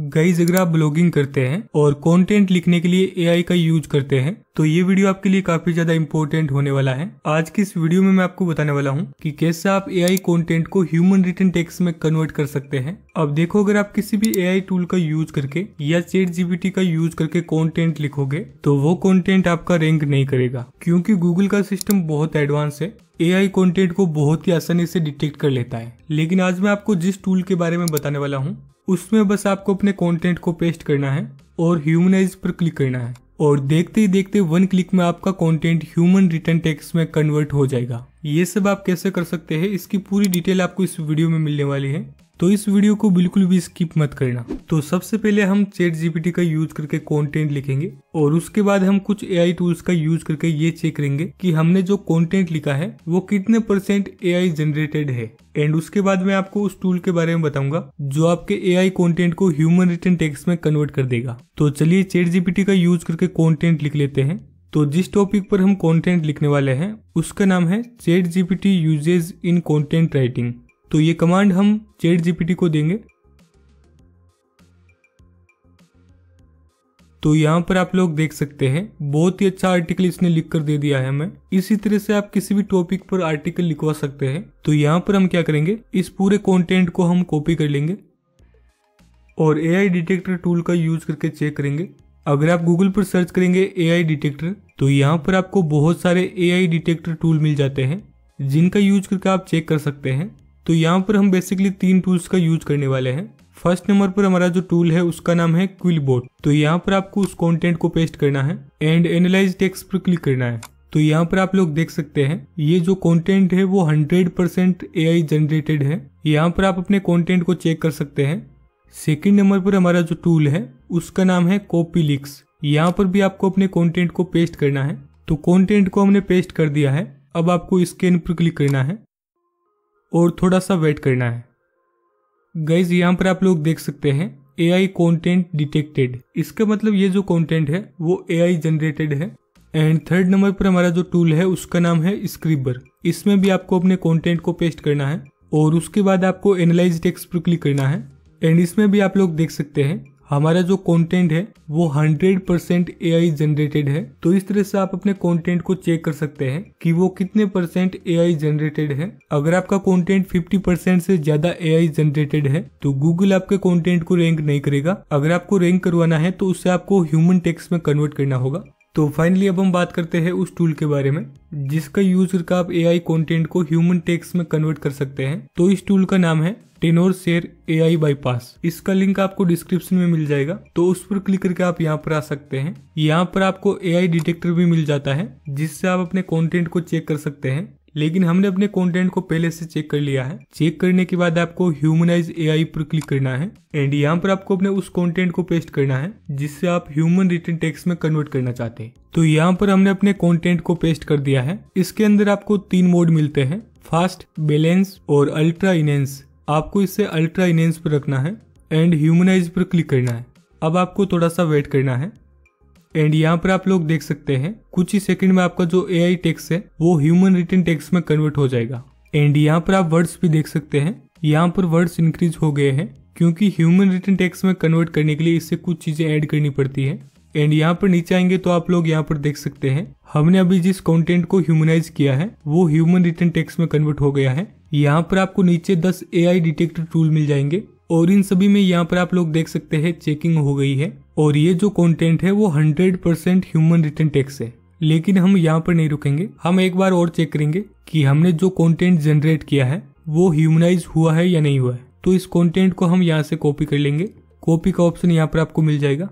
guys अगर आप blogging करते हैं और कंटेंट लिखने के लिए एआई का यूज करते हैं तो ये वीडियो आपके लिए काफी ज्यादा इम्पोर्टेंट होने वाला है आज की इस वीडियो में मैं आपको बताने वाला हूँ कि कैसे आप एआई कंटेंट को ह्यूमन रिटर्न टेक्स्ट में कन्वर्ट कर सकते हैं अब देखो अगर आप किसी भी एआई टूल का यूज करके या चेट जीबीटी का यूज करके कॉन्टेंट लिखोगे तो वो कॉन्टेंट आपका रैंक नहीं करेगा क्योंकि गूगल का सिस्टम बहुत एडवांस है एआई कंटेंट को बहुत ही आसानी से डिटेक्ट कर लेता है लेकिन आज मैं आपको जिस टूल के बारे में बताने वाला हूँ उसमें बस आपको अपने कंटेंट को पेस्ट करना है और ह्यूमनाइज पर क्लिक करना है और देखते ही देखते वन क्लिक में आपका कंटेंट ह्यूमन रिटर्न टेक्स्ट में कन्वर्ट हो जाएगा ये सब आप कैसे कर सकते हैं इसकी पूरी डिटेल आपको इस वीडियो में मिलने वाली है तो इस वीडियो को बिल्कुल भी स्किप मत करना तो सबसे पहले हम चेट जीपीटी का यूज करके कंटेंट लिखेंगे और उसके बाद हम कुछ एआई टूल्स का यूज करके ये चेक करेंगे कि हमने जो कंटेंट लिखा है वो कितने परसेंट एआई जनरेटेड है एंड उसके बाद मैं आपको उस टूल के बारे में बताऊंगा जो आपके एआई कंटेंट को ह्यूमन रिटर्न टेक्स्ट में कन्वर्ट कर देगा तो चलिए चेट जीपीटी का यूज करके कॉन्टेंट लिख लेते हैं तो जिस टॉपिक पर हम कंटेंट लिखने वाले हैं उसका नाम है ChatGPT uses in content writing तो ये कमांड हम चेट जीपीटी को देंगे तो यहाँ पर आप लोग देख सकते हैं बहुत ही अच्छा आर्टिकल इसने लिख कर दे दिया है हमें इसी तरह से आप किसी भी टॉपिक पर आर्टिकल लिखवा सकते हैं तो यहाँ पर हम क्या करेंगे इस पूरे कंटेंट को हम कॉपी कर लेंगे और एआई डिटेक्टर टूल का यूज करके चेक करेंगे अगर आप गूगल पर सर्च करेंगे ए डिटेक्टर तो यहाँ पर आपको बहुत सारे ए डिटेक्टर टूल मिल जाते हैं जिनका यूज करके आप चेक कर सकते हैं तो यहाँ पर हम बेसिकली तीन टूल्स का यूज करने वाले हैं फर्स्ट नंबर पर हमारा जो टूल है उसका नाम है क्विल बोट तो यहाँ पर आपको उस कंटेंट को पेस्ट करना है एंड एनालाइज टेक्स्ट पर क्लिक करना है तो यहाँ पर आप लोग देख सकते हैं ये जो कंटेंट है वो 100% परसेंट ए जनरेटेड है यहाँ पर आप अपने कॉन्टेंट को चेक कर सकते हैं सेकेंड नंबर पर हमारा जो टूल है उसका नाम है कॉपी लिक्स यहाँ पर भी आपको अपने कॉन्टेंट को पेस्ट करना है तो कॉन्टेंट को हमने पेस्ट कर दिया है अब आपको स्कैन पर क्लिक करना है और थोड़ा सा वेट करना है गाइज यहाँ पर आप लोग देख सकते हैं ए आई कॉन्टेंट डिटेक्टेड इसका मतलब ये जो कॉन्टेंट है वो ए आई जनरेटेड है एंड थर्ड नंबर पर हमारा जो टूल है उसका नाम है स्क्रीबर इसमें भी आपको अपने कॉन्टेंट को पेस्ट करना है और उसके बाद आपको एनालाइज टेक्स्ट पर क्लिक करना है एंड इसमें भी आप लोग देख सकते हैं हमारा जो कंटेंट है वो 100% परसेंट ए जनरेटेड है तो इस तरह से आप अपने कंटेंट को चेक कर सकते हैं कि वो कितने परसेंट ए जनरेटेड है अगर आपका कंटेंट 50 परसेंट से ज्यादा ए जनरेटेड है तो गूगल आपके कंटेंट को रैंक नहीं करेगा अगर आपको रैंक करवाना है तो उसे आपको ह्यूमन टेक्स में कन्वर्ट करना होगा तो फाइनली अब हम बात करते हैं उस टूल के बारे में जिसका यूज करके आप ए आई कॉन्टेंट को ह्यूमन टेक्स्ट में कन्वर्ट कर सकते हैं तो इस टूल का नाम है Tenorshare A I bypass इसका लिंक आपको डिस्क्रिप्शन में मिल जाएगा तो उस पर क्लिक करके आप यहाँ पर आ सकते हैं यहाँ पर आपको ए आई डिटेक्टर भी मिल जाता है जिससे आप अपने कॉन्टेंट को चेक कर सकते हैं लेकिन हमने अपने कंटेंट को पहले से चेक कर लिया है चेक करने के बाद आपको ह्यूमनाइज एआई पर क्लिक करना है एंड यहाँ पर आपको अपने उस कंटेंट को पेस्ट करना है जिससे आप ह्यूमन रिटर्न टेक्स्ट में कन्वर्ट करना चाहते हैं तो यहाँ पर हमने अपने कंटेंट को पेस्ट कर दिया है इसके अंदर आपको तीन मोड मिलते हैं फास्ट बैलेंस और अल्ट्रा इनेंस आपको इसे अल्ट्रा इनेंस पर रखना है एंड ह्यूमनाइज पर क्लिक करना है अब आपको थोड़ा सा वेट करना है एंड यहाँ पर आप लोग देख सकते हैं कुछ ही सेकंड में आपका जो ए आई टेक्स है वो ह्यूमन रिटर्न टेक्स में कन्वर्ट हो जाएगा एंड यहाँ पर आप वर्ड्स भी देख सकते हैं यहाँ पर वर्ड्स इंक्रीज हो गए हैं क्योंकि ह्यूमन रिटर्न टेक्स में कन्वर्ट करने के लिए इससे कुछ चीजें ऐड करनी पड़ती है एंड यहाँ पर नीचे आएंगे तो आप लोग यहाँ पर देख सकते हैं हमने अभी जिस कंटेंट को ह्यूमनाइज किया है वो ह्यूमन रिटर्न टेक्स में कन्वर्ट हो गया है यहाँ पर आपको नीचे 10 ए आई डिटेक्टर टूल मिल जाएंगे और इन सभी में यहाँ पर आप लोग देख सकते हैं चेकिंग हो गई है और ये जो कंटेंट है वो 100% परसेंट ह्यूमन रिटर्न टेक्स है लेकिन हम यहाँ पर नहीं रुकेंगे हम एक बार और चेक करेंगे कि हमने जो कंटेंट जनरेट किया है वो ह्यूमनाइज हुआ है या नहीं हुआ है तो इस कंटेंट को हम यहाँ से कॉपी कर लेंगे कॉपी का ऑप्शन यहाँ पर आपको मिल जाएगा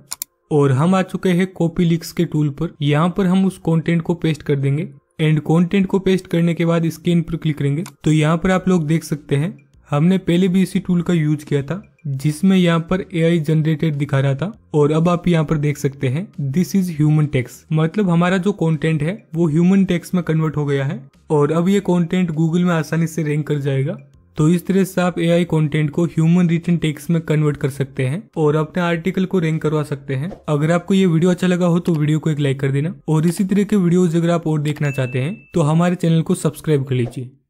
और हम आ चुके हैं कॉपी लिक्स के टूल पर यहाँ पर हम उस कॉन्टेंट को पेस्ट कर देंगे एंड कंटेंट को पेस्ट करने के बाद स्क्रीन पर क्लिक करेंगे तो यहाँ पर आप लोग देख सकते हैं हमने पहले भी इसी टूल का यूज किया था जिसमें यहाँ पर एआई जनरेटेड दिखा रहा था और अब आप यहाँ पर देख सकते हैं दिस इज ह्यूमन टेक्स मतलब हमारा जो कंटेंट है वो ह्यूमन टेक्स में कन्वर्ट हो गया है और अब ये कंटेंट गूगल में आसानी से रैंक कर जाएगा तो इस तरह से आप एआई कंटेंट को ह्यूमन रिटर्न टेक्स्ट में कन्वर्ट कर सकते हैं और अपने आर्टिकल को रैंक करवा सकते हैं अगर आपको ये वीडियो अच्छा लगा हो तो वीडियो को एक लाइक कर देना और इसी तरह के वीडियोज अगर आप और देखना चाहते हैं तो हमारे चैनल को सब्सक्राइब कर लीजिए